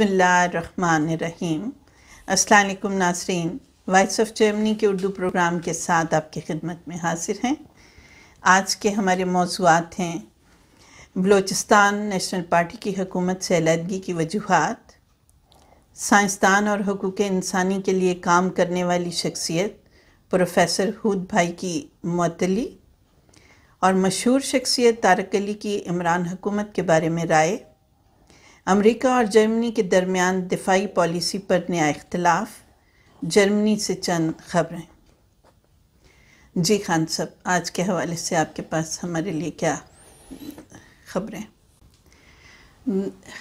रहीम अल्लाम Nasreen voice of Germany के Urdu programme के साथ आपकी खिदमत में हाजिर हैं आज के हमारे मौजूद हैं बलूचिस्तान नेशनल पार्टी की हकूमत से अलीहदगी की वजूहत साइंसदान और हकूक़ इंसानी के लिए काम करने वाली शख्सियत प्रोफेसर हूद भाई की मअतली और मशहूर शख्सियत तारक अली की इमरान हुकूमत के बारे में राय अमेरिका और जर्मनी के दरमियान दिफाई पॉलिसी पर नया इख्तलाफ जर्मनी से चंद खबरें जी खान साहब आज के हवाले से आपके पास हमारे लिए क्या खबरें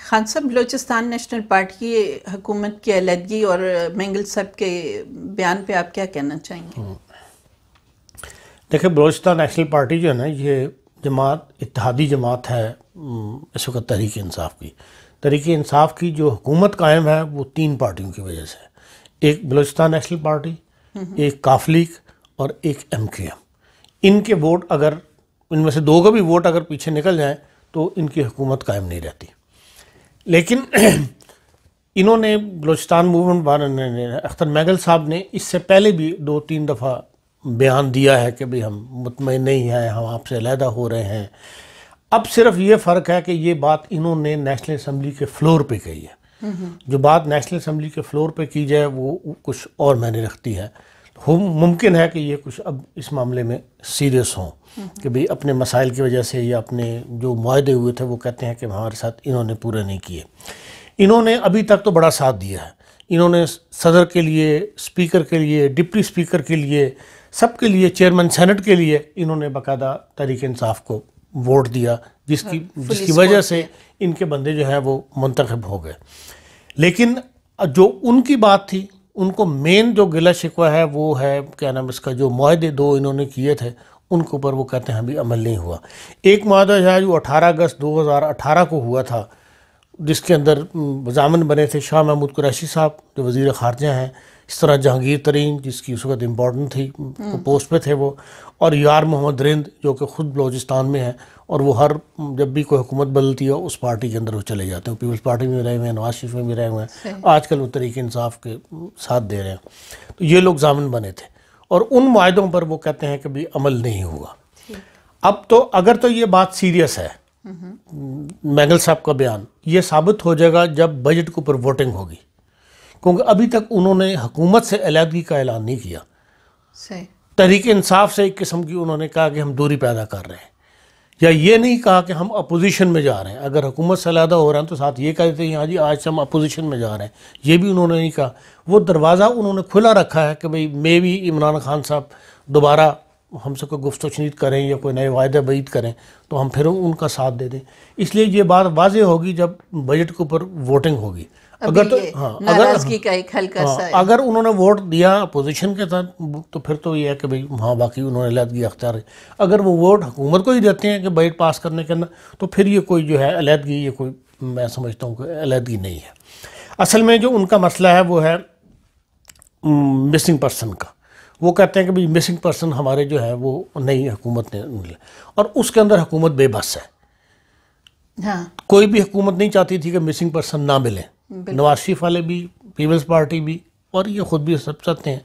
खान साहब बलोचिस्तान नेशनल पार्टी की हुकूमत की अलहदगी और मैंगल साहब के बयान पे आप क्या कहना चाहेंगे हम्म। देखिए बलोचिस्तान नेशनल पार्टी जो है ना ये जमात इतिहादी जमात है इस हम्म, वक्त तहरीक इंसाफ की तहरीक इंसाफ की जो हुकूमत कायम है वो तीन पार्टियों की वजह से एक बलोचिस्तान नेशनल पार्टी एक काफलीग और एक एम के एम इनके वोट अगर इनमें से दो का भी वोट अगर पीछे निकल जाए तो इनकी हुकूमत कायम नहीं रहती लेकिन इन्होंने बलोचिस्तान मूवमेंट अख्तर मैगल साहब ने इससे पहले भी दो तीन दफ़ा बयान दिया है कि भाई हम मुतमिन नहीं हैं हम आपसे अलहदा हो रहे हैं अब सिर्फ ये फ़र्क है कि ये बात इन्होंने नेशनल असम्बली के फ्लोर पे कही है जो बात नेशनल असम्बली के फ्लोर पे की जाए वो कुछ और मैंने रखती है हो मुमकिन है कि ये कुछ अब इस मामले में सीरियस हों कि भाई अपने मसाइल की वजह से या अपने जो माहदे हुए थे वो कहते हैं कि हमारे साथ इन्होंने पूरे नहीं किए इन्होंने अभी तक तो बड़ा साथ दिया है इन्होंने सदर के लिए स्पीकर के लिए डिप्टी स्पीकर के लिए सबके लिए चेयरमैन सेनेट के लिए इन्होंने बाकायदा तरीक इंसाफ को वोट दिया जिसकी हाँ, जिसकी वजह से इनके बंदे जो हैं वो मंतखब हो गए लेकिन जो उनकी बात थी उनको मेन जो गिला शिकवा है वो है क्या नाम इसका जो माहदे दो इन्होंने किए थे उनके ऊपर वो कहते हैं अभी अमल नहीं हुआ एक माहा जो है जो अठारह अगस्त 2018 को हुआ था जिसके अंदर जामन बने थे शाह महमूद कुरैशी साहब जो वजीर खारजा हैं इस तरह जहांगीर तरीन जिसकी उस वक्त इम्पोर्टेंट थी पोस्ट हम्म। पे थे वो और यार मोहम्मद रिंद जो कि ख़ुद बलोचिस्तान में है और वो हर जब भी कोई हुकूमत बदलती है उस पार्टी के अंदर वो चले जाते हैं पीपल्स पार्टी में रहे हुए हैं नवाज शरीफ में भी रहे हुए हैं आजकल वो तरीके इंसाफ के साथ दे रहे हैं तो ये लोग जामिन बने थे और उन माहों पर वो कहते हैं कि भी अमल नहीं हुआ अब तो अगर तो ये बात सीरियस है हम्म। मैगल साहब का बयान ये साबित हो जाएगा जब बजट के ऊपर वोटिंग होगी क्योंकि अभी तक उन्होंने हुकूमत से अलीहदगी का ऐलान नहीं किया तहरीक इंसाफ से एक किस्म की उन्होंने कहा कि हम दूरी पैदा कर रहे हैं या ये नहीं कहा कि हम अपोजिशन में जा रहे हैं अगर हुकूमत से अलहदा हो रहा है तो साथ ये कहते हैं हाँ जी आज से हम अपोजिशन में जा रहे हैं ये भी उन्होंने नहीं कहा वो दरवाज़ा उन्होंने खुला रखा है कि भाई मे भी इमरान खान साहब दोबारा हमसे कोई शनीद करें या कोई नए वायदे बीद करें तो हम फिर उनका साथ दे दें इसलिए ये बात वाजह होगी जब बजट के ऊपर वोटिंग होगी अगर तो हाँ अगर का एक हल्का हाँ, सा अगर उन्होंने वोट दिया अपोजिशन के साथ तो फिर तो ये है कि भाई हाँ बाकी उन्होंने अलहदगी अख्तियार है अगर वो वोट हुकूमत को ही देते हैं कि बजट पास करने के अंदर तो फिर ये कोई जो है अलहदगी ये कोई मैं समझता हूँ कि अलहदगी नहीं है असल में जो उनका मसला है वो है मिसिंग पर्सन का वो कहते हैं कि भाई मिसिंग पर्सन हमारे जो है वो नई हुकूमत ने और उसके अंदर हुकूमत बेबस है हाँ। कोई भी हुकूमत नहीं चाहती थी कि मिसिंग पर्सन ना मिलें नवाज शरीफ वाले भी पीपल्स पार्टी भी और ये ख़ुद भी सब चाहते हैं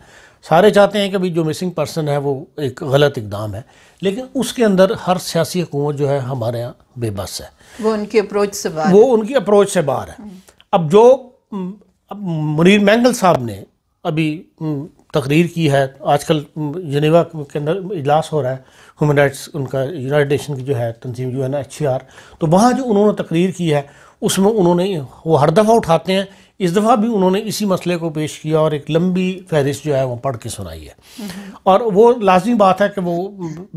सारे चाहते हैं कि भाई जो मिसिंग पर्सन है वो एक गलत इकदाम है लेकिन उसके अंदर हर सियासी हुकूमत जो है हमारे यहाँ बेबस है वो उनकी अप्रोच से बाहर वो उनकी अप्रोच से बाहर है अब जो अब मुनीर मैंगल साहब ने अभी तकरीर की है आजकल जनेवा के अंदर इजलास हो रहा है ह्यूमन राइट्स उनका यूनाइटेड नेशन की जो है तंजीम जो है ना एच तो वहाँ जो उन्होंने तकरीर की है उसमें उन्होंने वो हर दफ़ा उठाते हैं इस दफ़ा भी उन्होंने इसी मसले को पेश किया और एक लंबी फहरिस्त जो है वो पढ़ के सुनाई है और वो लाजमी बात है कि वो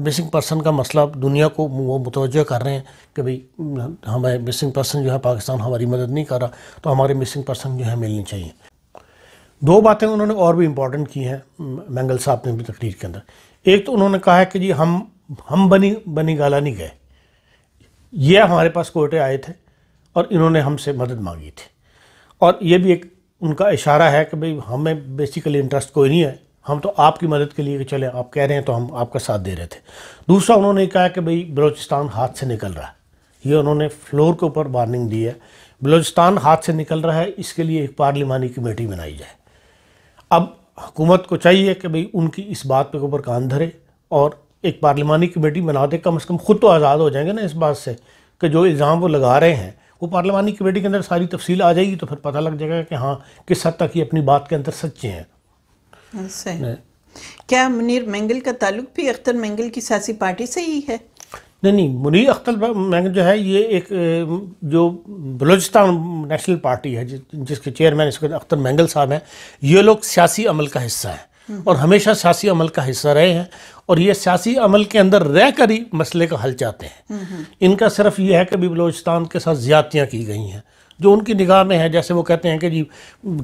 मिसिंग पर्सन का मसला दुनिया को वो मुतवजह कर रहे हैं कि भाई हमें मिसिंग पर्सन जो है पाकिस्तान हमारी मदद नहीं कर रहा तो हमारे मिसिंग पर्सन जो है मिलनी चाहिए दो बातें उन्होंने और भी इम्पॉर्टेंट की हैं मैंगल साहब ने भी तकरीर के अंदर एक तो उन्होंने कहा है कि जी हम हम बनी बनी गाला नहीं गए यह हमारे पास कोयटे आए थे और इन्होंने हमसे मदद मांगी थी और ये भी एक उनका इशारा है कि भाई हमें बेसिकली इंटरेस्ट कोई नहीं है हम तो आपकी मदद के लिए कि चले आप कह रहे हैं तो हम आपका साथ दे रहे थे दूसरा उन्होंने कहा कि भाई बलोचिस्तान हाथ से निकल रहा है ये उन्होंने फ्लोर के ऊपर वार्निंग दी है बलोचिस्तान हाथ से निकल रहा है इसके लिए एक पार्लिमानी कमेटी बनाई जाए अब हुकूमत को चाहिए कि भाई उनकी इस बात पर ऊपर कान धरे और एक पार्लिमानी कमेटी बना दे कम अज़ कम ख़ुद तो आज़ाद हो जाएंगे ना इस बात से कि जो इल्ज़ाम वो लगा रहे हैं वो पार्लिमानी कमेटी के अंदर सारी तफसील आ जाएगी तो फिर पता लग जाएगा कि हाँ किस हद तक ये अपनी बात के अंदर सच्चे हैं क्या मुनीर मैंगल का ताल्लुक भी अख्तर मैंगल की सियासी पार्टी से ही है नहीं नहीं मुनीर अख्तर मैंगल जो है ये एक जो बलोचिस्तान नेशनल पार्टी है जिसके चेयरमैन इस वक्त अख्तर मैंगल साहब हैं ये लोग सियासी अमल का हिस्सा हैं और हमेशा सियासी अमल का हिस्सा रहे हैं और ये सियासी अमल के अंदर रह कर ही मसले का हल चाहते हैं इनका सिर्फ ये है कि अभी बलोचिस्तान के साथ ज्यादतियाँ की गई हैं जो उनकी निगाह में है जैसे वो कहते हैं कि जी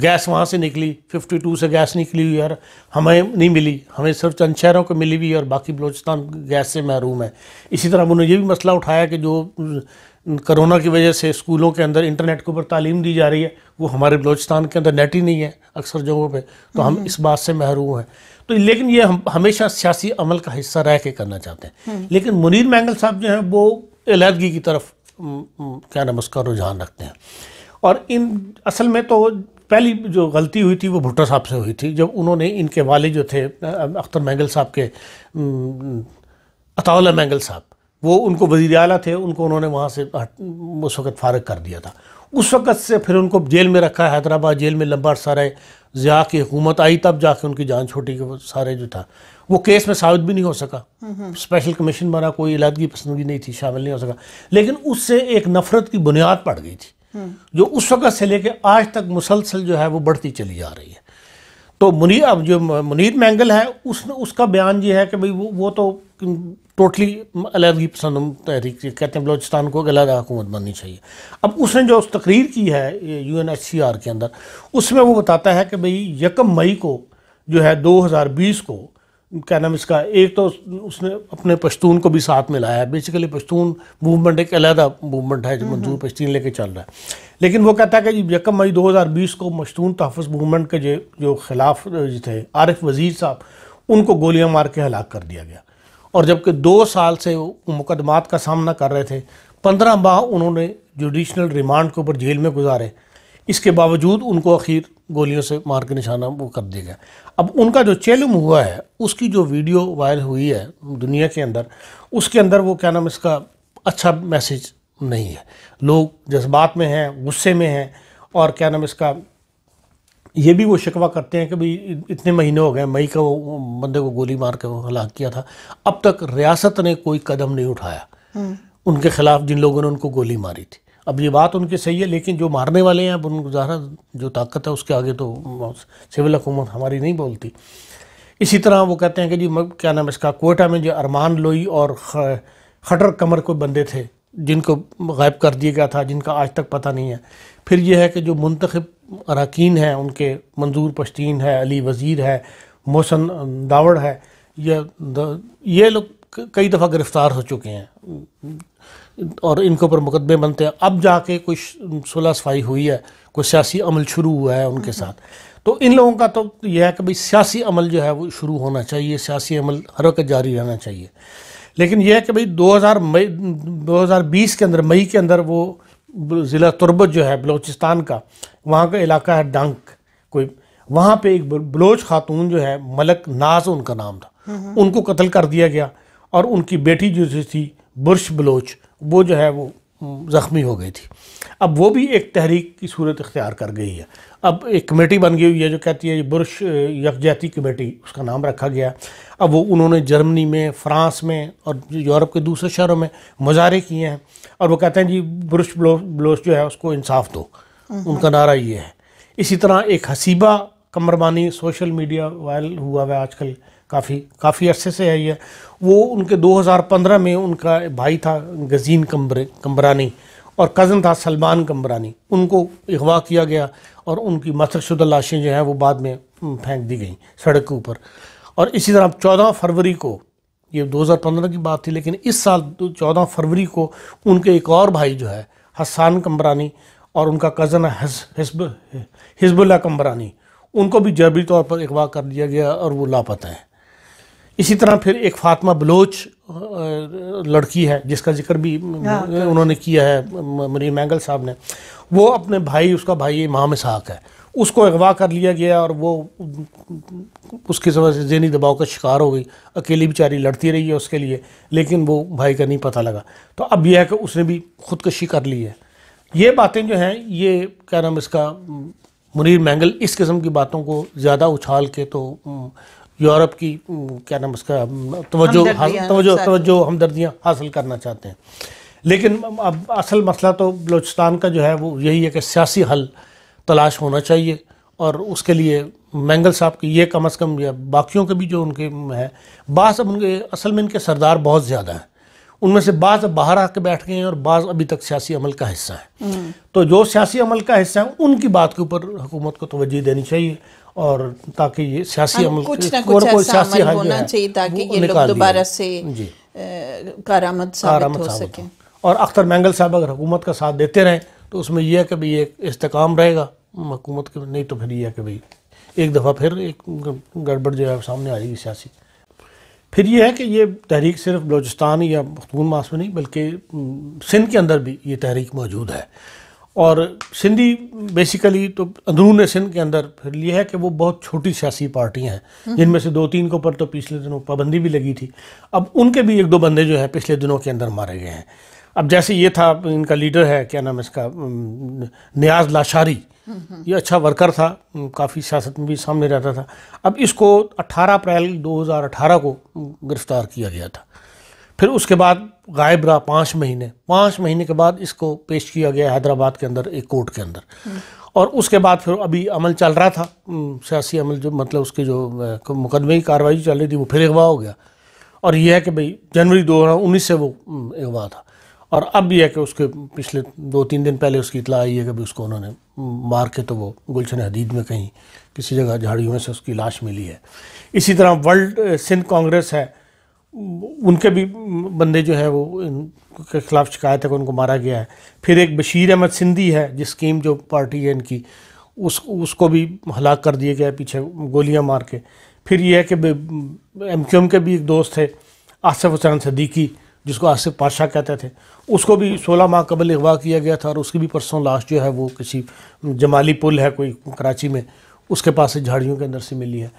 गैस वहाँ से निकली 52 से गैस निकली हुई यार हमें नहीं मिली हमें सिर्फ चंद शहरों को मिली हुई और बाकी बलोचिस्तान गैस से महरूम है इसी तरह उन्होंने ये भी मसला उठाया कि जो करोना की वजह से स्कूलों के अंदर इंटरनेट के ऊपर तालीम दी जा रही है वो हमारे बलोचिस्तान के अंदर नेट ही नहीं है अक्सर जगहों पे तो हम हम्म। इस बात से महरूम हैं तो लेकिन ये हम हमेशा सियासी अमल का हिस्सा रह के करना चाहते हैं हम्म। लेकिन मुनीर मैंगल साहब जो हैं वो अलीहदगी की तरफ क्या नाम उसका रुझान रखते हैं और इन असल में तो पहली जो गलती हुई थी वो भुट्टो साहब से हुई थी जब उन्होंने इनके वाले जो थे अख्तर मैंगल साहब के अताउल्ला मैंगल साहब वो उनको वजीर अला थे उनको उन्होंने वहाँ से उस वक्त फारग कर दिया था उस वक़्त से फिर उनको जेल में रखा हैदराबाद जेल में लंबा सारा ज़िया की हुकूमत आई तब जाके उनकी जान छोटी के सारे जो था वो केस में साबित भी नहीं हो सका स्पेशल कमीशन बना कोई इलादगी पसंदगी नहीं थी शामिल नहीं हो सका लेकिन उससे एक नफ़रत की बुनियाद पड़ गई थी जो उस वक़्त से लेकर आज तक मुसलसल जो है वो बढ़ती चली जा रही है तो मुनी अब जो मुनीर मैंगल है उस उसका बयान ये है कि भाई वो वो तो टोटली अलहदगी पसंद तहरीक कहते हैं बलोचिस्तान को अलग हुकूमत बननी चाहिए अब उसने जो उस तकरीर की है U N H C R के अंदर उसमें वो बताता है कि भाई यकम मई को जो है दो हज़ार बीस को क्या नाम इसका एक तो उसने अपने पश्तून को भी साथ में लाया है बेसिकली पश्तून मूवमेंट एक अलहदा मूवमेंट है जो हम्म, मंजूर हम्म। पश्तीन लेके चल रहा है लेकिन वो कहता है कि यकम मई 2020 को मशतून तहफ़ मूवमेंट के जो जो खिलाफ थे आरिफ वज़ीर साहब उनको गोलियां मार के हलाक कर दिया गया और जबकि दो साल से वो मुकदमात का सामना कर रहे थे पंद्रह माह उन्होंने जुडिशल रिमांड के ऊपर जेल में गुजारे इसके बावजूद उनको आखिर गोलियों से मार के निशाना वो कर दिया गया अब उनका जो चेलम हुआ है उसकी जो वीडियो वायरल हुई है दुनिया के अंदर उसके अंदर वो क्या नाम इसका अच्छा मैसेज नहीं है लोग जज्बात में हैं गुस्से में हैं और क्या नाम इसका ये भी वो शिकवा करते हैं कि भाई इतने महीने हो गए मई का वो बंदे को गोली मार के हलाक किया था अब तक रियासत ने कोई कदम नहीं उठाया हम्म। उनके खिलाफ जिन लोगों ने उनको गोली मारी थी अब ये बात उनकी सही है लेकिन जो मारने वाले हैं अब उन ज़्यादा जो ताकत है उसके आगे तो सिविल हुकूमत हमारी नहीं बोलती इसी तरह वो कहते हैं कि जी क्या नाम है इसका कोयटा में जो अरमान लोई और खटर कमर को बंदे थे जिनको गायब कर दिया गया था जिनका आज तक पता नहीं है फिर यह है कि जो मंतखब अरकान हैं उनके मंजूर पश्तीन है अली वज़ीर है मोहसन दावड़ है यह ये लोग कई दफ़ा गिरफ़्तार हो चुके हैं और इनके ऊपर मुकदमे बनते हैं अब जाके कोई सुलह सफाई हुई है कोई सियासी अमल शुरू हुआ है उनके साथ तो इन लोगों का तो यह है कि भाई सियासी अमल जो है वो शुरू होना चाहिए सियासी अमल हर वक्त जारी रहना चाहिए लेकिन यह है कि भाई 2000 मई दो बीस के अंदर मई के अंदर वो ज़िला तुरबत जो है बलोचिस्तान का वहाँ का इलाका है डंक कोई वहाँ पर एक बलोच खातून जो है मलक नाज उनका नाम था हम्म, हम्म। उनको कत्ल कर दिया गया और उनकी बेटी जो थी बुरश बलोच वो जो है वो ज़ख्मी हो गई थी अब वो भी एक तहरीक की सूरत इख्तियार कर गई है अब एक कमेटी बन गई हुई है जो कहती है बुरश यकजहती कमेटी उसका नाम रखा गया अब वो उन्होंने जर्मनी में फ़्रांस में और यूरोप के दूसरे शहरों में मुजाहरे किए हैं और वो कहते हैं जी बुरश ब्लोस जो है उसको इंसाफ दो हम्म। उनका नारा ये है इसी तरह एक Haseeba Qamarbani social media viral हुआ हुआ है आजकल काफ़ी काफ़ी अरसे से है वो उनके 2015 में उनका भाई था गजीन कम्बर कम्बरानी और कज़न था सलमान कम्बरानी उनको अगवा किया गया और उनकी मसरशुदा लाशें जो हैं वो बाद में फेंक दी गई सड़क के ऊपर और इसी तरह 14 फरवरी को ये 2015 की बात थी लेकिन इस साल 14 फरवरी को उनके एक और भाई जो है हसान कम्बरानी और उनका कज़न हिजब हिजबुल्ला कम्बरानी उनको भी जबरी तौर पर अगवा कर दिया गया और वो लापता है इसी तरह फिर एक फातिमा बलोच लड़की है जिसका जिक्र भी हाँ, तो- उन्होंने किया है मरीन मैंगल साहब ने वो अपने भाई उसका भाई इमाम साहक है उसको अगवा कर लिया गया और वो उसकी वजह से जहनी दबाव का शिकार हो गई अकेली बेचारी लड़ती रही है उसके लिए लेकिन वो भाई का नहीं पता लगा तो अब यह है कि उसने भी खुदकशी कर ली है ये बातें जो हैं ये क्या नाम इसका मुनीर मैंगल इस किस्म की बातों को ज़्यादा उछाल के तो यूरोप की क्या नाम उसका तवज्जो तवज्जो तवज्जो हमदर्दियाँ हासिल करना चाहते हैं लेकिन अब असल मसला तो बलूचिस्तान का जो है वो यही है कि सियासी हल तलाश होना चाहिए और उसके लिए मैंगल साहब की ये कम अज़ कम या बाकियों के भी जो उनके हैं बास उनके असल में इनके सरदार बहुत ज़्यादा हैं उनमें से बाज़ अब बाहर आके बैठ गए हैं और बाज़ अभी तक सियासी अमल का हिस्सा है तो जो सियासी अमल का हिस्सा है उनकी बात के ऊपर हुकूमत को तवज्जो देनी चाहिए और ताकि ये सियासी हाँ, अमल कुछ ना कुछ सियासी होना चाहिए ताकि ये लोग दोबारा से कारामद साबित हो सके और अख्तर मैंगल साहब अगर हुकूमत का साथ देते रहें तो उसमें यह है कि भाई एक इस्तेकाम रहेगा हुकूमत के नहीं तो फिर यह है कि भाई एक दफ़ा फिर एक गड़बड़ जो है सामने आ जाएगी सियासी फिर ये है कि ये तहरीक सिर्फ बलोचिस्तान या मखतून मास में नहीं बल्कि सिंध के अंदर भी ये तहरीक मौजूद है और सिंधी बेसिकली तो अंदरून सिंध के अंदर फिर ये है कि वो बहुत छोटी सियासी पार्टियाँ हैं हम्म। जिनमें से दो तीन के ऊपर तो पिछले दिनों पाबंदी भी लगी थी अब उनके भी एक दो बंदे जो हैं पिछले दिनों के अंदर मारे गए हैं अब जैसे ये था इनका लीडर है क्या नाम है इसका न्याज लाशारी ये अच्छा वर्कर था काफ़ी सियासत में भी सामने रहता था अब इसको 18 अप्रैल 2018 को गिरफ्तार किया गया था फिर उसके बाद गायब रहा पाँच महीने पाँच महीने के बाद इसको पेश किया गया हैदराबाद के अंदर एक कोर्ट के अंदर हम्म। और उसके बाद फिर अभी अमल चल रहा था सियासी अमल जो मतलब उसके जो मुकदमे की कार्रवाई चल रही थी वो फिर अगवा हो गया और यह है कि भाई जनवरी दो से वो अगवा था और अब यह है कि उसके पिछले दो तीन दिन पहले उसकी इतला आई है कि उसको उन्होंने मार के तो वो गुलशन हदीद में कहीं किसी जगह झाड़ियों में से उसकी लाश मिली है इसी तरह वर्ल्ड सिंध कांग्रेस है उनके भी बंदे जो है वो उनके खिलाफ शिकायत है कि उनको मारा गया है फिर एक बशीर अहमद सिंधी है जिस स्कीम जो पार्टी है इनकी उस उसको भी हलाक कर दिया गया पीछे गोलियां मार के फिर यह है कि एम क्यू एम के भी एक दोस्त थे आसफ हुसैन सदीकी जिसको आसिफ पाशाह कहते थे उसको भी सोलह माह कबल अगवा किया गया था और उसकी भी परसों लाश जो है वो किसी जमाली पुल है कोई कराची में उसके पास से झाड़ियों के अंदर से मिली है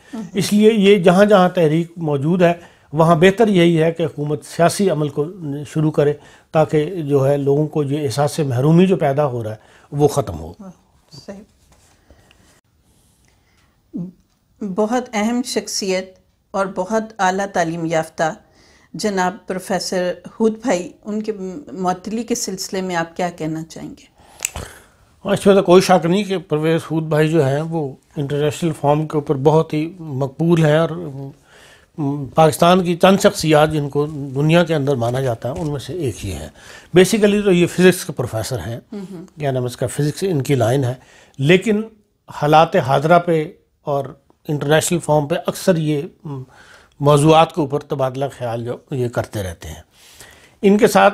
इसलिए ये जहाँ जहाँ तहरीक मौजूद है वहाँ बेहतर यही है कि हुकूमत सियासी अमल को शुरू करे ताकि जो है लोगों को ये एहसास महरूमी जो पैदा हो रहा है वो ख़त्म हो हाँ, बहुत अहम शख्सियत और बहुत अली तलीम याफ्ता जनाब प्रोफेसर हुद भाई उनके मतली के सिलसिले में आप क्या कहना चाहेंगे इसमें तो कोई शक नहीं कि परवेज़ हुद भाई जो हैं वो इंटरनेशनल फॉर्म के ऊपर बहुत ही मकबूल हैं और पाकिस्तान की चंद शख्सियात जिनको दुनिया के अंदर माना जाता है उनमें से एक ही है बेसिकली तो ये फ़िज़िक्स के प्रोफेसर हैं क्या नाम इसका फ़िज़िक्स इनकी लाइन है लेकिन हालात हाजरा पे और इंटरनेशनल फॉर्म पे अक्सर ये मौजूद के ऊपर तबादला ख्याल जो ये करते रहते हैं इनके साथ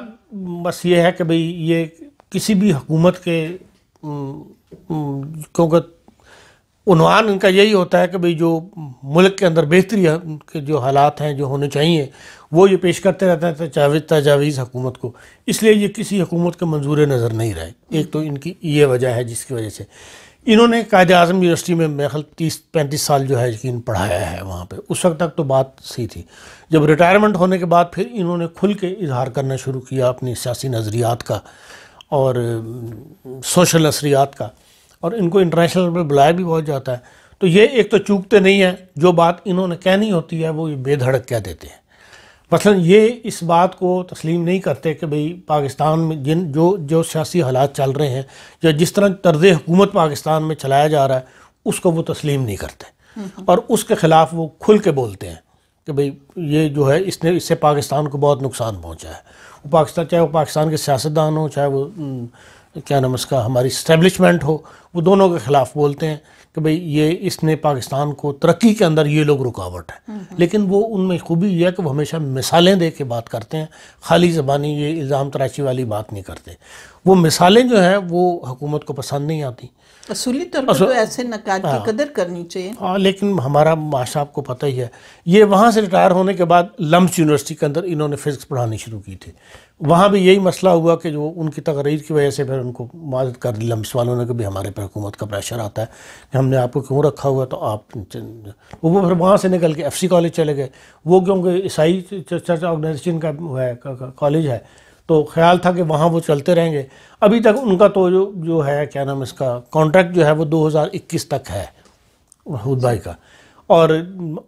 बस ये है कि भाई ये किसी भी हुकूमत के क्योंकि उनवान इनका यही होता है कि भाई जो मुल्क के अंदर बेहतरी के जो हालात हैं जो होने चाहिए वो ये पेश करते रहते हैं तजावीज़ तजावीज़ हुकूमत को इसलिए ये किसी हुकूमत के मंजूर नज़र नहीं रहे एक तो इनकी ये वजह है जिसकी वजह से इन्होंने कायद अजम यूनिवर्सिटी में मेरे ख्याल तीस पैंतीस साल जो है यकीन पढ़ाया है वहाँ पर उस वक्त तक तो बात सही थी जब रिटायरमेंट होने के बाद फिर इन्होंने खुल के इजहार करना शुरू किया अपनी सियासी नज़रियात का और सोशल नसरियात का और इनको इंटरनेशनल में बुलाया भी बहुत जाता है तो ये एक तो चूकते नहीं हैं जो बात इन्होंने कहनी होती है वो ये बेधड़क कह देते हैं मसलन ये इस बात को तस्लीम नहीं करते कि भाई पाकिस्तान में जिन जो जो सियासी हालात चल रहे हैं या जिस तरह तर्ज हुकूमत पाकिस्तान में चलाया जा रहा है उसको वो तस्लीम नहीं करते और उसके ख़िलाफ़ वो खुल के बोलते हैं कि भाई ये जो है इसने इससे पाकिस्तान को बहुत नुकसान पहुँचा है वो पाकिस्तान चाहे वो पाकिस्तान के सियासतदान हो चाहे वो क्या नाम उसका हमारी इस्टेबलिशमेंट हो वो दोनों के ख़िलाफ़ बोलते हैं कि भाई ये इसने पाकिस्तान को तरक्की के अंदर ये लोग रुकावट है लेकिन वो उनमें खूबी यह है कि वो हमेशा मिसालें दे के बात करते हैं खाली ज़बानी ये इल्ज़ाम तराची वाली बात नहीं करते वो मिसालें जो हैं वो हुकूमत को पसंद नहीं आती असूली तौर पर तो ऐसे नकार की हाँ। कदर करनी चाहिए हाँ लेकिन हमारा माशा आपको पता ही है ये वहाँ से रिटायर होने के बाद लम्स यूनिवर्सिटी के अंदर इन्होंने फ़िज़िक्स पढ़ानी शुरू की थी वहाँ भी यही मसला हुआ कि जो उनकी तकरीर की वजह से फिर उनको मदद कर दी लम्स वालों ने कभी हमारे पर हुकूमत का प्रेशर आता है कि हमने आपको क्यों रखा हुआ तो आप वो फिर वहाँ से निकल के एफ कॉलेज चले गए वो क्योंकि ईसाई चर्च ऑर्गेनाइजेशन का है कॉलेज है तो ख्याल था कि वहाँ वो चलते रहेंगे अभी तक उनका तो जो जो है क्या नाम इसका कॉन्ट्रैक्ट जो है वो 2021 तक है महूद भाई का और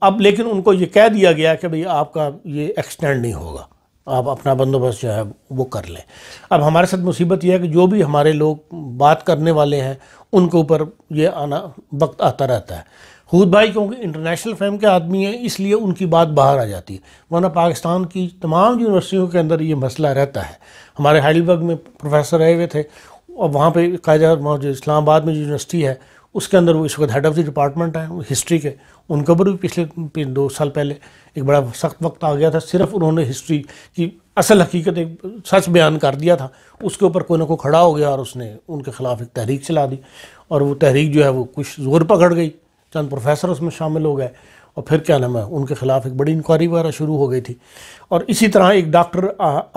अब लेकिन उनको ये कह दिया गया कि भाई आपका ये एक्सटेंड नहीं होगा आप अपना बंदोबस्त जो है वो कर लें अब हमारे साथ मुसीबत यह है कि जो भी हमारे लोग बात करने वाले हैं उनके ऊपर ये आना वक्त आता रहता है हूद भाई क्योंकि इंटरनेशनल फैम के आदमी हैं इसलिए उनकी बात बाहर आ जाती है वरना पाकिस्तान की तमाम यूनिवर्सिटियों के अंदर ये मसला रहता है हमारे हाइडलबर्ग में प्रोफेसर रहे हुए थे और वहाँ पर कायदा जो इस्लामाबाद में जो यूनिवर्सिटी है उसके अंदर वो इस वक्त हेड ऑफ़ द डिपार्टमेंट हैं हिस्ट्री के ऊपर भी पिछले दो साल पहले एक बड़ा सख्त वक्त आ गया था सिर्फ उन्होंने हिस्ट्री की असल हकीकत एक सच बयान कर दिया था उसके ऊपर कोई ना कोई खड़ा हो गया और उसने उनके ख़िलाफ़ एक तहरीक चला दी और वो तहरीक जो है वो कुछ ज़ोर पकड़ गई चंद प्रोफेसर उसमें शामिल हो गए और फिर क्या नाम है उनके ख़िलाफ़ एक बड़ी इंक्वायरी वगैरह शुरू हो गई थी और इसी तरह एक डॉक्टर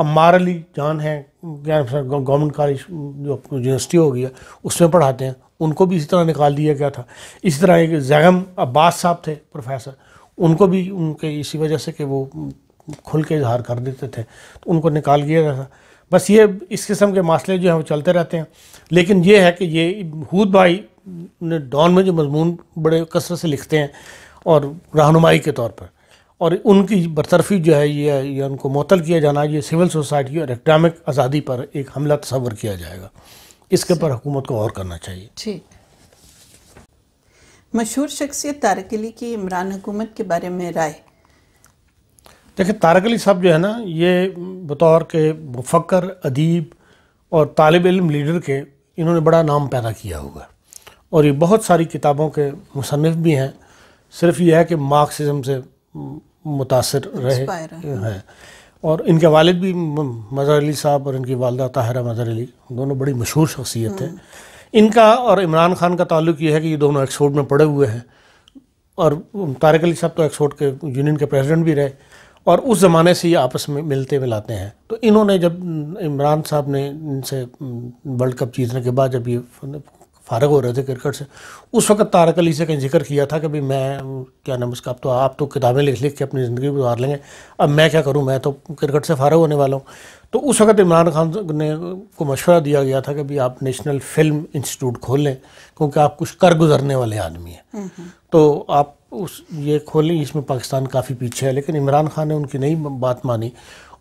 अम्मार अली जान हैं गवर्नमेंट कॉलेज जो यूनिवर्सिटी हो गई है उसमें पढ़ाते हैं उनको भी इसी तरह निकाल दिया गया था इसी तरह एक जैगम अब्बास साहब थे प्रोफेसर उनको भी उनके इसी वजह से कि वो खुल के इजहार कर देते थे तो उनको निकाल दिया गया था बस ये इस किस्म के मसले जो हैं वो चलते रहते हैं लेकिन ये है कि ये हूद भाई डॉन में जो मजमून बड़े कसरत से लिखते हैं और रहनुमाई के तौर पर और उनकी बरतरफी जो है ये या उनको मअतल किया जाना ये सिविल सोसाइटी और इकडामिक आज़ादी पर एक हमला तस्वर किया जाएगा इसके पर हुकूमत को और करना चाहिए जी मशहूर शख्सियत तारक अली की इमरान हुकूमत के बारे में राय देखिए तारक अली साहब जो है ना ये बतौर के मुफक्र अदीब और तालब इलम लीडर के इन्होंने बड़ा नाम पैदा किया होगा और ये बहुत सारी किताबों के मुसनफ़ भी हैं सिर्फ ये है कि मार्क्सिज्म से मुतासर रहे हैं और इनके वालिद भी मजार अली साहब और इनकी वालदा ताहरा मजार अली दोनों बड़ी मशहूर शख्सियत हैं हम्म। इनका और इमरान खान का ताल्लुक ये है कि ये दोनों एक्सपोर्ट में पड़े हुए हैं और तारक अली साहब तो एक्सपोर्ट के यूनियन के प्रेसिडेंट भी रहे और उस ज़माने से ये आपस में मिलते मिलाते हैं तो इन्होंने जब इमरान साहब ने इनसे वर्ल्ड कप जीतने के बाद जब ये फारग हो रहे थे क्रिकेट से उस वक्त तारक अली से कहीं जिक्र किया था कि भाई मैं क्या नाम इसका अब तो आप तो किताबें लिख लिख के अपनी ज़िंदगी गुजार लेंगे अब मैं क्या करूँ मैं तो क्रिकेट से फारग होने वाला हूँ तो उस वक्त इमरान खान ने को मशवरा दिया गया था कि भाई आप नेशनल फिल्म इंस्टीट्यूट खोल लें क्योंकि आप कुछ कर गुजरने वाले आदमी हैं हम्म, हम्म। तो आप उस ये खोलें इसमें पाकिस्तान काफ़ी पीछे है लेकिन इमरान खान ने उनकी नई बात मानी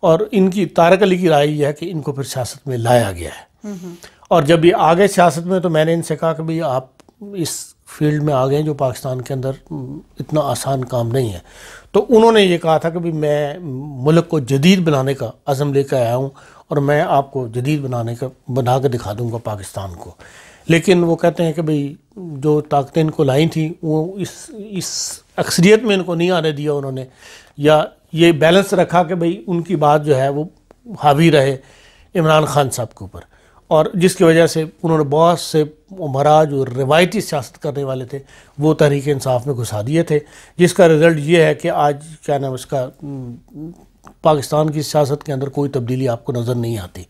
और इनकी तारकली की राय यह है कि इनको फिर सियासत में लाया गया है और जब ये आ गए सियासत में तो मैंने इनसे कहा कि भाई आप इस फील्ड में आ गए जो पाकिस्तान के अंदर इतना आसान काम नहीं है तो उन्होंने ये कहा था कि भाई मैं मुल्क को जदीद बनाने का अज़म लेकर आया हूँ और मैं आपको जदीद बनाने का बना कर दिखा दूँगा पाकिस्तान को लेकिन वो कहते हैं कि भाई जो ताकतें इनको लाई थी वो इस इस अक्सरियत में इनको नहीं आने दिया उन्होंने या ये बैलेंस रखा कि भाई उनकी बात जो है वो हावी रहे इमरान खान साहब के ऊपर और जिसकी वजह से उन्होंने बहुत से उमरा जो रिवायती सियासत करने वाले थे वो तहरीक इंसाफ में घुसा दिए थे जिसका रिज़ल्ट ये है कि आज क्या नाम उसका पाकिस्तान की सियासत के अंदर कोई तब्दीली आपको नज़र नहीं आती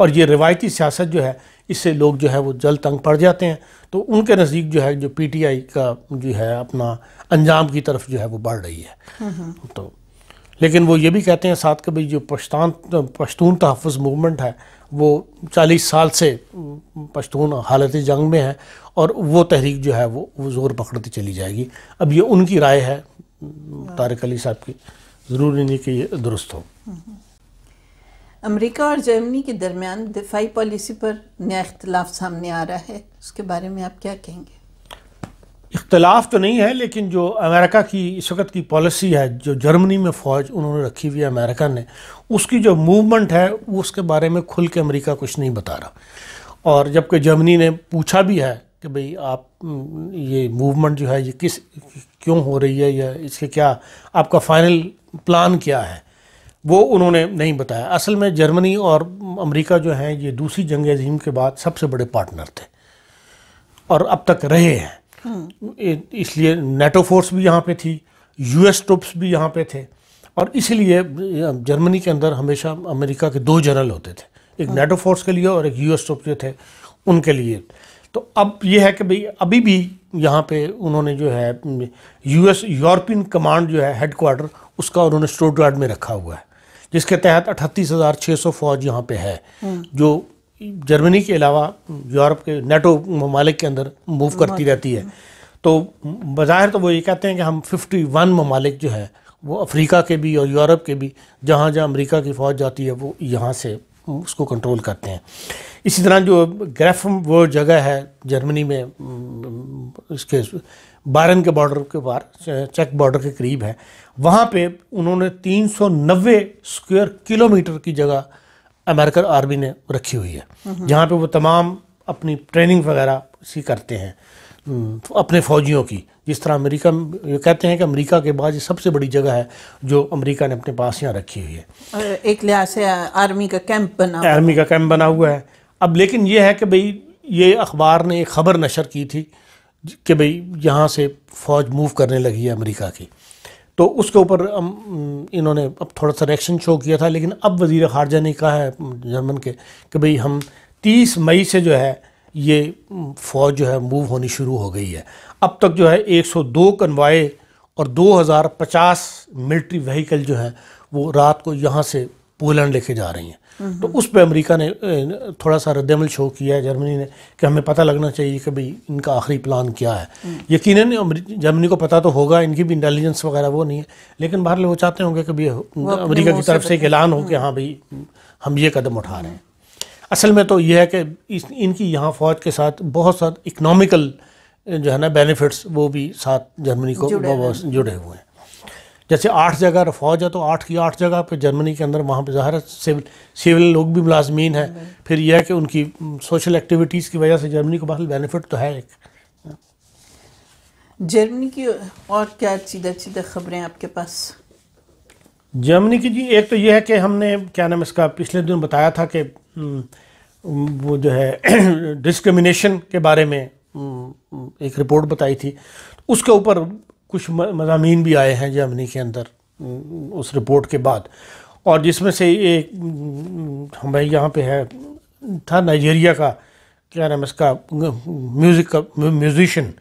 और ये रिवायती सियासत जो है इससे लोग जो है वो जल तंग पड़ जाते हैं तो उनके नज़दीक जो है जो पीटीआई का जो है अपना अंजाम की तरफ जो है वो बढ़ रही है हम्म, हम्म। तो लेकिन वो ये भी कहते हैं साथ के भाई जो पश्तान पश्तून तहफ़ मूवमेंट है वो चालीस साल से पश्तून हालत जंग में है और वो तहरीक जो है वो, वो ज़ोर पकड़ती चली जाएगी अब ये उनकी राय है तारक अली साहब की ज़रूरी नहीं कि ये दुरुस्त हो अमेरिका और जर्मनी के दरमियान दिफाई पॉलिसी पर नया इख्तलाफ सामने आ रहा है उसके बारे में आप क्या कहेंगे इख्तलाफ तो नहीं है लेकिन जो अमेरिका की इस वक्त की पॉलिसी है जो जर्मनी में फ़ौज उन्होंने रखी हुई है अमेरिका ने उसकी जो मूवमेंट है वो उसके बारे में खुल के अमेरिका कुछ नहीं बता रहा और जबकि जर्मनी ने पूछा भी है कि भाई आप ये मूवमेंट जो है ये किस क्यों हो रही है या इसके क्या आपका फाइनल प्लान क्या है वो उन्होंने नहीं बताया असल में जर्मनी और अमेरिका जो हैं ये दूसरी जंग अजीम के बाद सबसे बड़े पार्टनर थे और अब तक रहे हैं इसलिए नेटो फोर्स भी यहाँ पे थी यूएस ट्रुप्स भी यहाँ पे थे और इसीलिए जर्मनी के अंदर हमेशा अमेरिका के दो जनरल होते थे एक नेटो फोर्स के लिए और एक यूएस ट्रुप जो थे उनके लिए तो अब यह है कि भाई अभी भी यहाँ पे उन्होंने जो है यूएस यूरोपियन कमांड जो है हेडकोार्टर उसका उन्होंने स्टोर में रखा हुआ है जिसके तहत अठतीस हज़ार छः सौ फौज यहाँ पे है जो जर्मनी के अलावा यूरोप के नेटो ममालिक के अंदर मूव करती रहती है तो बाहर तो वो ये कहते हैं कि हम 51 ममालिक जो है वो अफ्रीका के भी और यूरोप के भी जहाँ जहाँ अमेरिका की फ़ौज जाती है वो यहाँ से उसको कंट्रोल करते हैं इसी तरह जो ग्रेफ वो जगह है जर्मनी में इसके बारन के बॉर्डर के बाहर चेक बॉर्डर के करीब है वहाँ पे उन्होंने 390 स्क्वायर किलोमीटर की जगह अमेरिकन आर्मी ने रखी हुई है जहाँ पे वो तमाम अपनी ट्रेनिंग वगैरह सी करते हैं अपने फौजियों की जिस तरह अमेरिका कहते हैं कि अमेरिका के बाद ये सबसे बड़ी जगह है जो अमेरिका ने अपने पास यहाँ रखी हुई है एक लिहाज से आर्मी का कैंप बना आर्मी का कैंप बना हुआ है अब लेकिन ये है कि भाई ये अखबार ने एक खबर नशर की थी कि भाई यहाँ से फ़ौज मूव करने लगी है अमरीका की तो उसके ऊपर इन्होंने अब थोड़ा सा रिएक्शन शो किया था लेकिन अब वजीर खारजा ने कहा है जर्मन के कि भाई हम तीस मई से जो है ये फ़ौज जो है मूव होनी शुरू हो गई है अब तक जो है 102 कन्वाए और 2050 मिलिट्री व्हीकल जो हैं वो रात को यहाँ से पोलैंड लेके जा रही हैं तो उस पर अमेरिका ने थोड़ा सा रद्दमल शो किया है जर्मनी ने कि हमें पता लगना चाहिए कि भाई इनका आखिरी प्लान क्या है यकीन जर्मनी को पता तो होगा इनकी भी इंटेलिजेंस वगैरह वो नहीं है लेकिन बाहर लोग चाहते होंगे कि भाई अमरीका की तरफ से एक ऐलान हो कि हाँ भाई हम ये कदम उठा रहे हैं असल में तो यह है कि इनकी यहाँ फ़ौज के साथ बहुत सारे इकनॉमिकल जो है ना बेनिफिट्स वो भी साथ जर्मनी को जुड़े हुए हैं जैसे आठ जगह फौज है तो आठ की आठ जगह पर जर्मनी के अंदर वहाँ पर ज़ाहिर सिविल सिविल लोग भी मुलाजमीन हैं हम्म। फिर यह है कि उनकी सोशल एक्टिविटीज़ की वजह से जर्मनी को बहल बेनिफिट तो है एक जर्मनी की और क्या सीधा सीधा खबरें आपके पास जर्मनी की जी एक तो यह है कि हमने क्या नाम इसका पिछले दिन बताया था कि वो जो है डिस्क्रिमिनेशन के बारे में एक रिपोर्ट बताई थी उसके ऊपर कुछ मजामी भी आए हैं जर्मनी के अंदर उस रिपोर्ट के बाद और जिसमें से एक हमारे यहाँ पे है था नाइजीरिया का क्या नाम इसका म्यूज़िक का म्यूज़िशन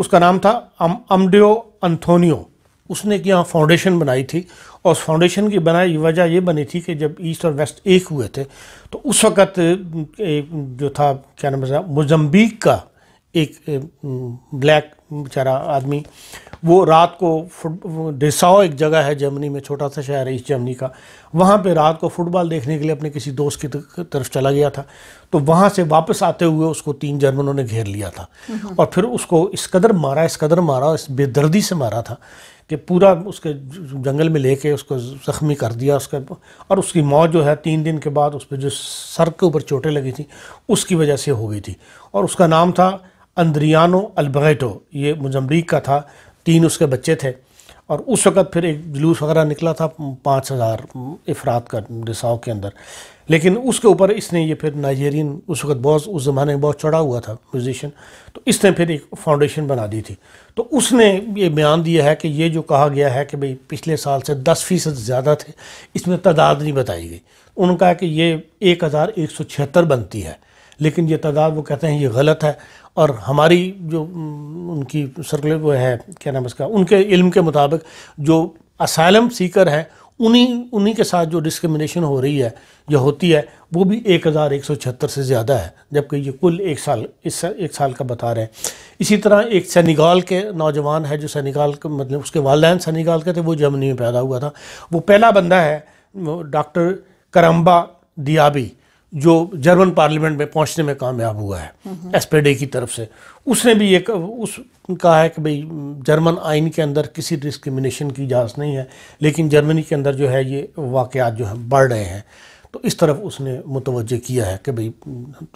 उसका नाम था अम अम्डियो अंथोनियो उसने एक यहाँ फाउंडेशन बनाई थी और उस फाउंडेशन की बनाई वजह ये बनी थी कि जब ईस्ट और वेस्ट एक हुए थे तो उस वक़्त जो था क्या नाम मोजम्बीक का एक ब्लैक बेचारा आदमी वो रात को डिसाओ एक जगह है जर्मनी में छोटा सा शहर है ईस्ट जर्मनी का वहाँ पे रात को फुटबॉल देखने के लिए अपने किसी दोस्त की तरफ चला गया था तो वहाँ से वापस आते हुए उसको तीन जर्मनों ने घेर लिया था हम्म। और फिर उसको इस कदर मारा इस कदर मारा इस बेदर्दी से मारा था कि पूरा उसके जंगल में लेके उसको ज़ख्मी कर दिया उसके और उसकी मौत जो है तीन दिन के बाद उस पर जो सर के ऊपर चोटें लगी थी उसकी वजह से हो गई थी और उसका नाम था अंद्रियानो अलबेटो ये मुजमरीक का था तीन उसके बच्चे थे और उस वक़्त फिर एक जुलूस वगैरह निकला था पाँच हज़ार अफराद का रिसाव के अंदर लेकिन उसके ऊपर इसने ये फिर नाइजेरियन उस वक़्त बहुत उस ज़माने में बहुत चढ़ा हुआ था म्यूजिशियन तो इसने फिर एक फाउंडेशन बना दी थी तो उसने ये बयान दिया है कि ये जो कहा गया है कि भाई पिछले साल से दस फ़ीसद ज़्यादा थे इसमें तादाद नहीं बताई गई उन्होंने कहा कि ये एक हज़ार एक सौ छिहत्तर बनती है लेकिन ये तादाद वो कहते हैं ये गलत है और हमारी जो उनकी सर्कुलर वो है क्या नाम इसका उनके इल्म के मुताबिक जो असाइलम सीकर हैं उन्हीं उन्हीं के साथ जो डिस्क्रिमिनेशन हो रही है जो होती है वो भी एक हज़ार एक सौ छिहत्तर से ज़्यादा है जबकि ये कुल एक साल इस एक साल का बता रहे हैं इसी तरह एक सैनिगाल के नौजवान है जो सैनिगाल के मतलब उसके वालदेन सैनिगाल के थे वो जर्मनी में पैदा हुआ था वो पहला बंदा है डॉक्टर करम्बा दियाबी जो जर्मन पार्लियामेंट में पहुंचने में कामयाब हुआ है एसपेडे की तरफ से उसने भी एक उस कहा है कि भाई जर्मन आइन के अंदर किसी डिस्क्रिमिनेशन की इजाज़त नहीं है लेकिन जर्मनी के अंदर जो है ये वाकयात जो हैं बढ़ रहे हैं तो इस तरफ उसने मुतवजह किया है कि भाई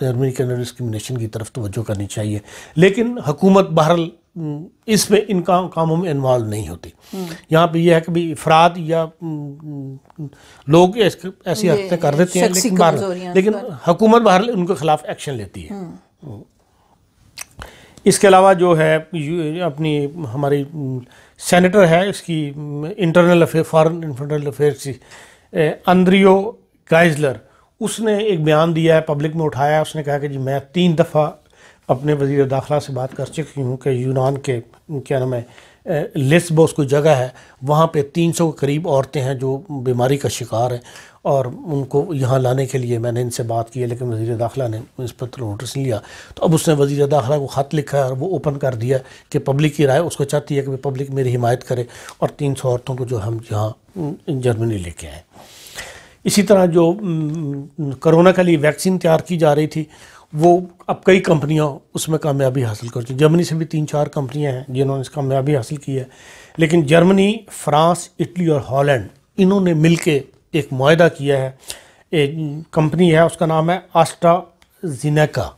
जर्मनी के अंदर डिस्क्रिमिनेशन की तरफ तोज्जो करनी चाहिए लेकिन हुकूमत बहरल हम्म, इसमें इन काम, कामों में इन्वॉल्व नहीं होती हम्म। यहाँ पे यह है कि भाई अफराद या हम्म, लोग ऐसी हरकतें कर देते हैं लेकिन लेकिन हुकूमत बाहर उनके खिलाफ एक्शन लेती है इसके अलावा जो है अपनी हमारी सेनेटर है इसकी internal affair foreign internal affair Andrea Geisler उसने एक बयान दिया है पब्लिक में उठाया उसने कहा कि जी मैं तीन दफ़ा अपने वजीर दाखिला से बात कर चुकी हूँ कि यूनान के क्या नाम है लिस्बोस कोई जगह है वहाँ पे 300 के करीब औरतें हैं जो बीमारी का शिकार हैं और उनको यहाँ लाने के लिए मैंने इनसे बात की है लेकिन वज़ी दाखिला ने इस पर तो नोटिस लिया तो अब उसने वज़ी दाखिला को ख़त लिखा है और वो ओपन कर दिया कि पब्लिक की राय उसको चाहती है कि पब्लिक मेरी हिमायत करे और तीन सौ औरतों को जो हम यहाँ जर्मनी लेके आएँ इसी तरह जो करोना के लिए वैक्सीन तैयार की जा रही थी वो अब कई कंपनियां उसमें कामयाबी हासिल कर चुकी जर्मनी से भी तीन चार कंपनियां हैं जिन्होंने इस कामयाबी हासिल की है लेकिन जर्मनी फ्रांस इटली और हॉलैंड इन्होंने मिल के एक माहा किया है एक कंपनी है उसका नाम है आस्टा जीनेका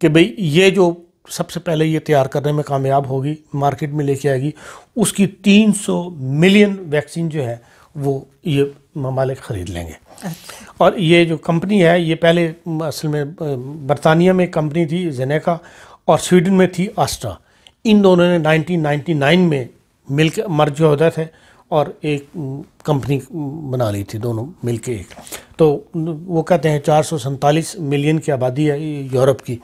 कि भाई ये जो सबसे पहले ये तैयार करने में कामयाब होगी मार्केट में लेके आएगी उसकी 300 मिलियन वैक्सीन जो है वो ये ममालिक ख़रीद लेंगे अच्छा। और ये जो कंपनी है ये पहले असल में बरतानिया में कंपनी थी जेनेका और स्वीडन में थी आस्ट्रा इन दोनों ने 1999 में मिल के मर्ज होता थे और एक कंपनी बना ली थी दोनों मिल के एक तो वो कहते हैं चार मिलियन की आबादी है यूरोप की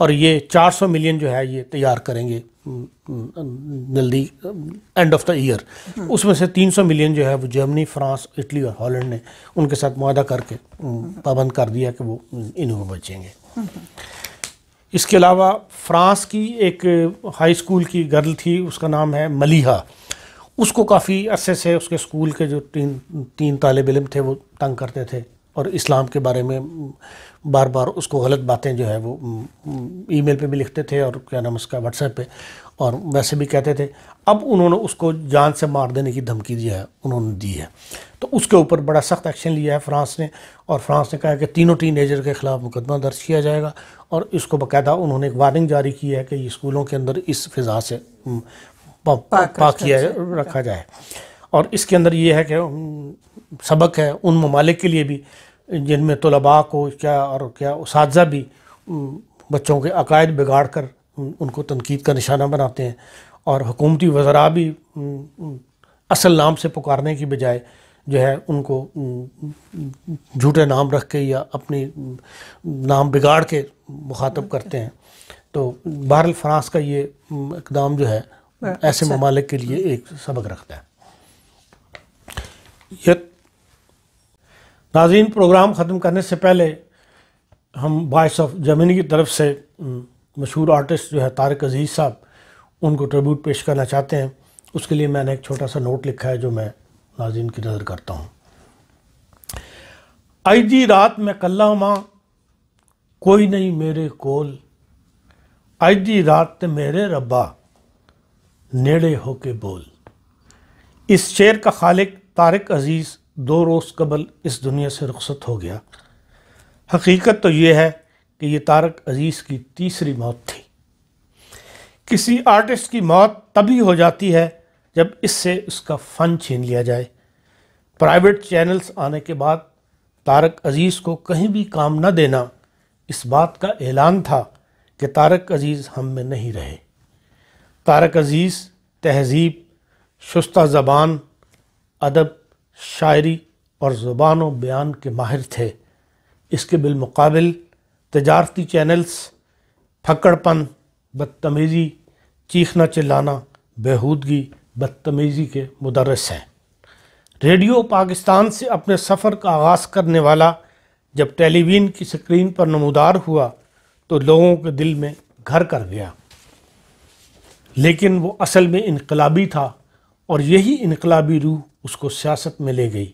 और ये 400 मिलियन जो है ये तैयार करेंगे जल्दी एंड ऑफ द ईयर उसमें से 300 मिलियन जो है वो जर्मनी फ्रांस इटली और हॉलैंड ने उनके साथ माहा करके हम्म। पाबंद कर दिया कि वो इन्हों बचेंगे हम्म। इसके अलावा फ्रांस की एक हाई स्कूल की गर्ल थी उसका नाम है मलिहा उसको काफ़ी अरसे से उसके स्कूल के जो तीन तीन तालब इलम थे वो तंग करते थे और इस्लाम के बारे में बार बार उसको गलत बातें जो है वो ईमेल पे भी लिखते थे और क्या नाम उसका व्हाट्सएप पे और वैसे भी कहते थे अब उन्होंने उसको जान से मार देने की धमकी दी है उन्होंने दी है तो उसके ऊपर बड़ा सख्त एक्शन लिया है फ्रांस ने और फ्रांस ने कहा कि तीनों टीन एजर के ख़िलाफ़ मुकदमा दर्ज किया जाएगा और इसको बाकायदा उन्होंने एक वार्निंग जारी की है कि स्कूलों के अंदर इस फिजा से किया रखा जाए और इसके अंदर ये है कि सबक है उन ममालिक के लिए भी जिनमें तलबा को क्या और क्या उस भी बच्चों के अकायद बिगाड़ कर उनको तनकीद का निशाना बनाते हैं और हुकूमती वजरा भी असल नाम से पुकारने की बजाय जो है उनको झूठे नाम रख के या अपनी नाम बिगाड़ के मुखातब करते हैं तो बहरल फ्रांस का ये इकदाम जो है हाँ, ऐसे अच्छा। ममालिक के लिए एक सबक रखता है नाजीन प्रोग्राम ख़त्म करने से पहले हम वॉइस ऑफ जर्मनी की तरफ से मशहूर आर्टिस्ट जो है तारक अजीज़ साहब उनको ट्रिब्यूट पेश करना चाहते हैं उसके लिए मैंने एक छोटा सा नोट लिखा है जो मैं नाजीन की नज़र करता हूँ आई जी रात में कल्ला माँ कोई नहीं मेरे कोल आई जी रात मेरे रब्बा नेड़े होके बोल इस शेर का खालिक तारक अजीज़ दो रोज़ कबल इस दुनिया से रुखसत हो गया हकीकत तो ये है कि ये तारक अजीज़ की तीसरी मौत थी किसी आर्टिस्ट की मौत तभी हो जाती है जब इससे उसका फ़न छीन लिया जाए प्राइवेट चैनल्स आने के बाद तारक अजीज़ को कहीं भी काम न देना इस बात का ऐलान था कि तारक अजीज़ हम में नहीं रहे तारक अजीज़ तहज़ीब शुस्ता ज़बान अदब शायरी और ज़ुबान व बयान के माहिर थे इसके बिलमुकाबिल तजारती चैनल्स फकड़पन बदतमीज़ी चीखना चिल्लाना बेहूदगी बदतमीज़ी के मदरस हैं रेडियो पाकिस्तान से अपने सफ़र का आगाज़ करने वाला जब टेलीविज़न की स्क्रीन पर नमूदार हुआ तो लोगों के दिल में घर कर गया लेकिन वो असल में इनकलाबी था और यही इनकलाबी रूह उसको सियासत में ले गई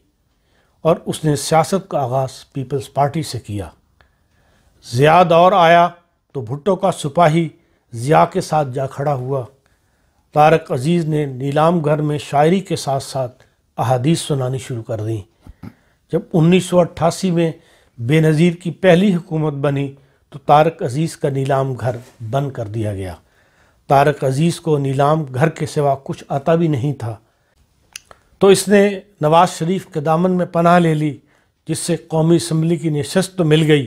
और उसने सियासत का आगाज़ पीपल्स पार्टी से किया ज़िया दौर आया तो भुट्टो का सिपाही ज़िया के साथ जा खड़ा हुआ तारक अजीज़ ने नीलाम घर में शायरी के साथ साथ अहादीस सुनानी शुरू कर दी जब 1988 में बेनज़ीर की पहली हुकूमत बनी तो तारक अजीज़ का नीलाम घर बंद कर दिया गया तारक अजीज़ को नीलाम घर के सिवा कुछ आता भी नहीं था तो इसने नवाज शरीफ के दामन में पनाह ले ली जिससे कौमी असम्बली की नशस्त तो मिल गई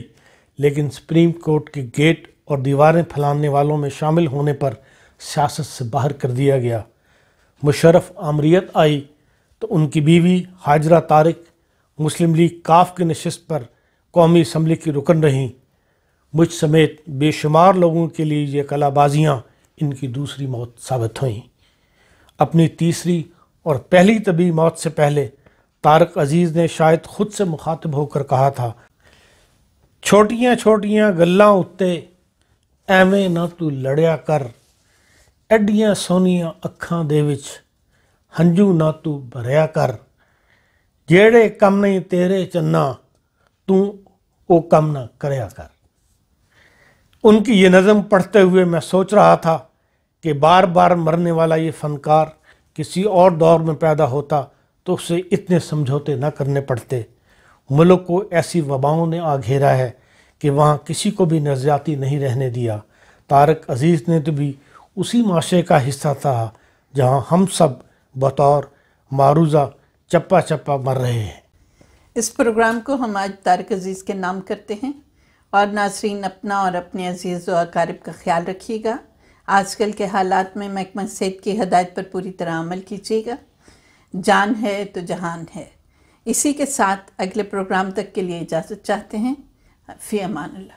लेकिन सुप्रीम कोर्ट के गेट और दीवारें फैलाने वालों में शामिल होने पर सियासत से बाहर कर दिया गया मुशरफ आमरीत आई तो उनकी बीवी हाजरा तारिक मुस्लिम लीग काफ की नशस्त पर कौमी असम्बली की रुकन रहीं मुझ समेत बेशुमार लोगों के लिए ये कलाबाजियाँ इनकी दूसरी मौत साबित हुई अपनी तीसरी और पहली तबी मौत से पहले तारक अजीज़ ने शायद ख़ुद से मुखातब होकर कहा था छोटियाँ छोटियाँ गल्ला उत्ते एवें ना तू लड़िया कर एडिया सोनिया अखा दे हंजू ना तू भरिया कर जेड़े कम नहीं तेरे चन्ना तू वो कम ना कर उनकी ये नज़म पढ़ते हुए मैं सोच रहा था कि बार बार मरने वाला ये फ़नकार किसी और दौर में पैदा होता तो उसे इतने समझौते न करने पड़ते मुल्क को ऐसी वबाओं ने आ घेरा है कि वहाँ किसी को भी नज़रियाती नहीं रहने दिया तारक अजीज़ ने तो भी उसी माशरे का हिस्सा था जहाँ हम सब बतौर मारूजा चप्पा चप्पा मर रहे हैं इस प्रोग्राम को हम आज तारक अजीज़ के नाम करते हैं और नाजरीन अपना और अपने अजीज़ व अकारब का ख्याल रखिएगा आजकल के हालात में महकमा सेहत की हदायत पर पूरी तरह अमल कीजिएगा जान है तो जहान है इसी के साथ अगले प्रोग्राम तक के लिए इजाज़त चाहते हैं फ़ी अमान